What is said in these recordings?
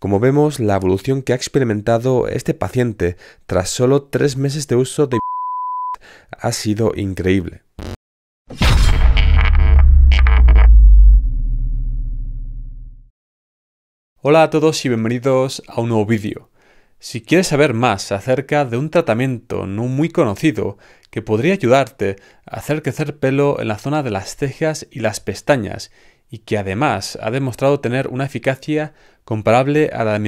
Como vemos, la evolución que ha experimentado este paciente tras solo tres meses de uso de ha sido increíble. Hola a todos y bienvenidos a un nuevo vídeo. Si quieres saber más acerca de un tratamiento no muy conocido que podría ayudarte a hacer crecer pelo en la zona de las cejas y las pestañas y que además ha demostrado tener una eficacia comparable a la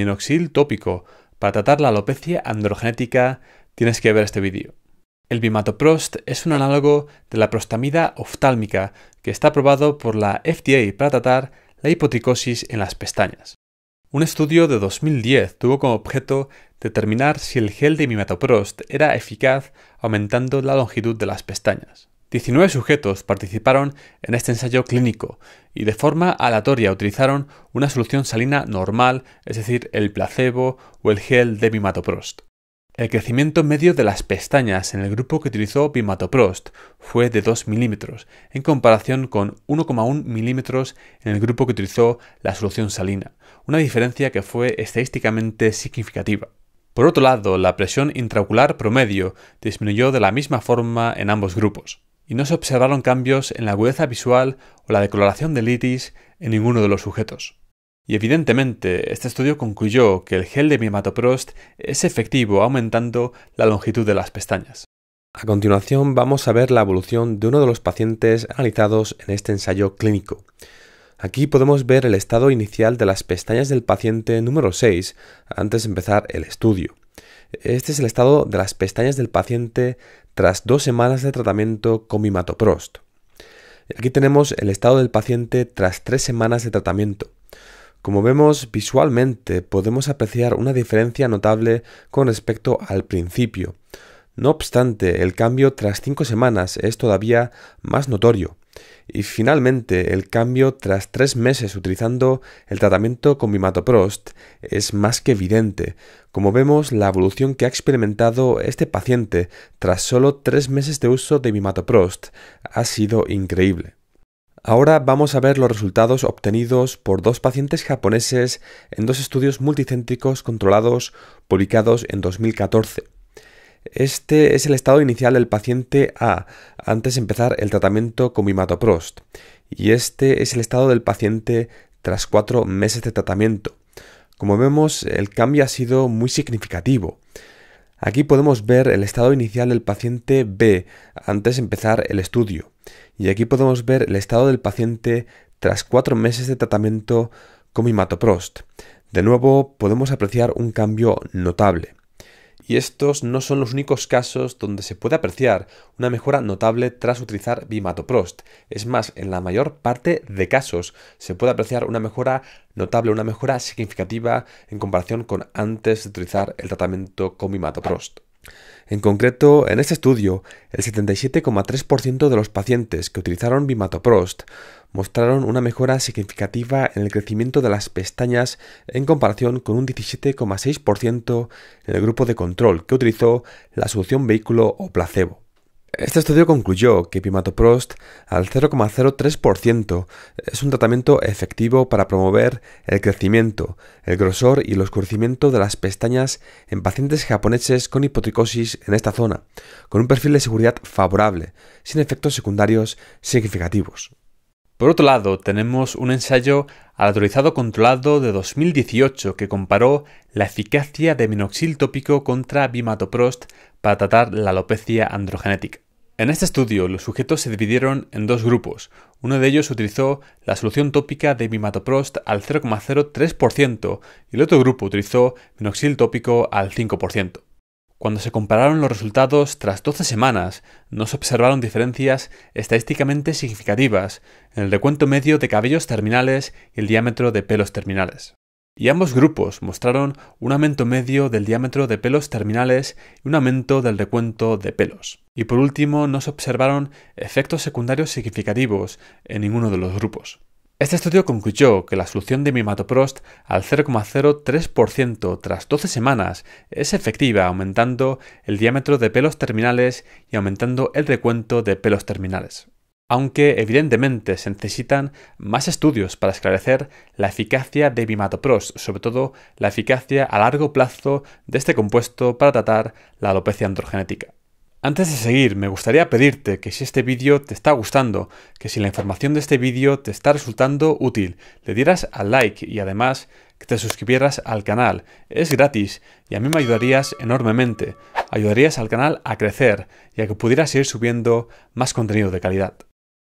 tópico. Para tratar la alopecia androgenética tienes que ver este vídeo. El bimatoprost es un análogo de la prostamida oftálmica que está aprobado por la FDA para tratar la hipotricosis en las pestañas. Un estudio de 2010 tuvo como objeto determinar si el gel de bimatoprost era eficaz aumentando la longitud de las pestañas. 19 sujetos participaron en este ensayo clínico y de forma aleatoria utilizaron una solución salina normal, es decir, el placebo o el gel de bimatoprost. El crecimiento medio de las pestañas en el grupo que utilizó bimatoprost fue de 2 milímetros, en comparación con 1,1 milímetros en el grupo que utilizó la solución salina, una diferencia que fue estadísticamente significativa. Por otro lado, la presión intraocular promedio disminuyó de la misma forma en ambos grupos y no se observaron cambios en la agudeza visual o la decoloración del iris en ninguno de los sujetos. Y evidentemente, este estudio concluyó que el gel de Mimatoprost es efectivo aumentando la longitud de las pestañas. A continuación vamos a ver la evolución de uno de los pacientes analizados en este ensayo clínico. Aquí podemos ver el estado inicial de las pestañas del paciente número 6 antes de empezar el estudio. Este es el estado de las pestañas del paciente tras dos semanas de tratamiento con mimatoprost. Aquí tenemos el estado del paciente tras tres semanas de tratamiento. Como vemos visualmente podemos apreciar una diferencia notable con respecto al principio. No obstante, el cambio tras cinco semanas es todavía más notorio. Y finalmente, el cambio tras tres meses utilizando el tratamiento con bimatoprost es más que evidente, como vemos la evolución que ha experimentado este paciente tras solo tres meses de uso de bimatoprost ha sido increíble. Ahora vamos a ver los resultados obtenidos por dos pacientes japoneses en dos estudios multicéntricos controlados publicados en 2014. Este es el estado inicial del paciente A, antes de empezar el tratamiento con imatoprost Y este es el estado del paciente tras cuatro meses de tratamiento. Como vemos, el cambio ha sido muy significativo. Aquí podemos ver el estado inicial del paciente B antes de empezar el estudio. Y aquí podemos ver el estado del paciente tras cuatro meses de tratamiento con imatoprost. De nuevo, podemos apreciar un cambio notable. Y estos no son los únicos casos donde se puede apreciar una mejora notable tras utilizar bimatoprost. Es más, en la mayor parte de casos se puede apreciar una mejora notable, una mejora significativa en comparación con antes de utilizar el tratamiento con bimatoprost. En concreto, en este estudio, el 77,3% de los pacientes que utilizaron Bimatoprost mostraron una mejora significativa en el crecimiento de las pestañas en comparación con un 17,6% en el grupo de control que utilizó la solución vehículo o placebo. Este estudio concluyó que Bimatoprost al 0,03% es un tratamiento efectivo para promover el crecimiento, el grosor y el oscurecimiento de las pestañas en pacientes japoneses con hipotricosis en esta zona, con un perfil de seguridad favorable, sin efectos secundarios significativos. Por otro lado, tenemos un ensayo al autorizado controlado de 2018 que comparó la eficacia de minoxil tópico contra bimatoprost para tratar la alopecia androgenética. En este estudio, los sujetos se dividieron en dos grupos. Uno de ellos utilizó la solución tópica de mimatoprost al 0,03% y el otro grupo utilizó minoxil tópico al 5%. Cuando se compararon los resultados tras 12 semanas, no se observaron diferencias estadísticamente significativas en el recuento medio de cabellos terminales y el diámetro de pelos terminales y ambos grupos mostraron un aumento medio del diámetro de pelos terminales y un aumento del recuento de pelos. Y por último, no se observaron efectos secundarios significativos en ninguno de los grupos. Este estudio concluyó que la solución de mimatoprost al 0,03% tras 12 semanas es efectiva aumentando el diámetro de pelos terminales y aumentando el recuento de pelos terminales aunque evidentemente se necesitan más estudios para esclarecer la eficacia de Bimatoprost, sobre todo la eficacia a largo plazo de este compuesto para tratar la alopecia androgenética. Antes de seguir, me gustaría pedirte que si este vídeo te está gustando, que si la información de este vídeo te está resultando útil, le dieras al like y además que te suscribieras al canal. Es gratis y a mí me ayudarías enormemente. Ayudarías al canal a crecer y a que pudieras ir subiendo más contenido de calidad.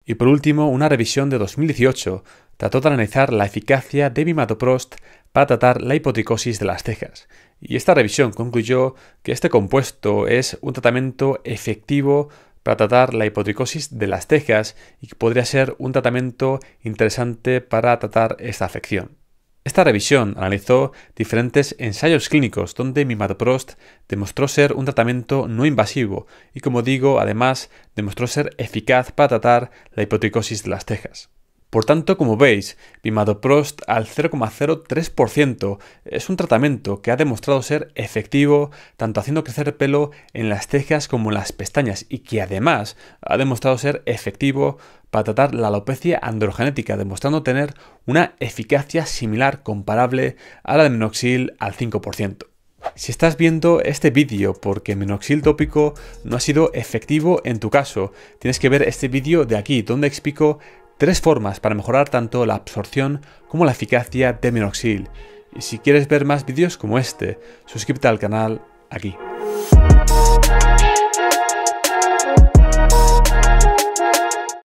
Y por último, una revisión de 2018 trató de analizar la eficacia de bimatoprost para tratar la hipotricosis de las cejas. Y esta revisión concluyó que este compuesto es un tratamiento efectivo para tratar la hipotricosis de las cejas y que podría ser un tratamiento interesante para tratar esta afección. Esta revisión analizó diferentes ensayos clínicos donde mimatoprost demostró ser un tratamiento no invasivo y, como digo, además demostró ser eficaz para tratar la hipotricosis de las tejas. Por tanto, como veis, Vimadoprost al 0,03% es un tratamiento que ha demostrado ser efectivo tanto haciendo crecer pelo en las cejas como en las pestañas y que además ha demostrado ser efectivo para tratar la alopecia androgenética, demostrando tener una eficacia similar comparable a la de minoxil al 5%. Si estás viendo este vídeo porque minoxil tópico no ha sido efectivo en tu caso, tienes que ver este vídeo de aquí donde explico tres formas para mejorar tanto la absorción como la eficacia de minoxidil. Y si quieres ver más vídeos como este, suscríbete al canal aquí.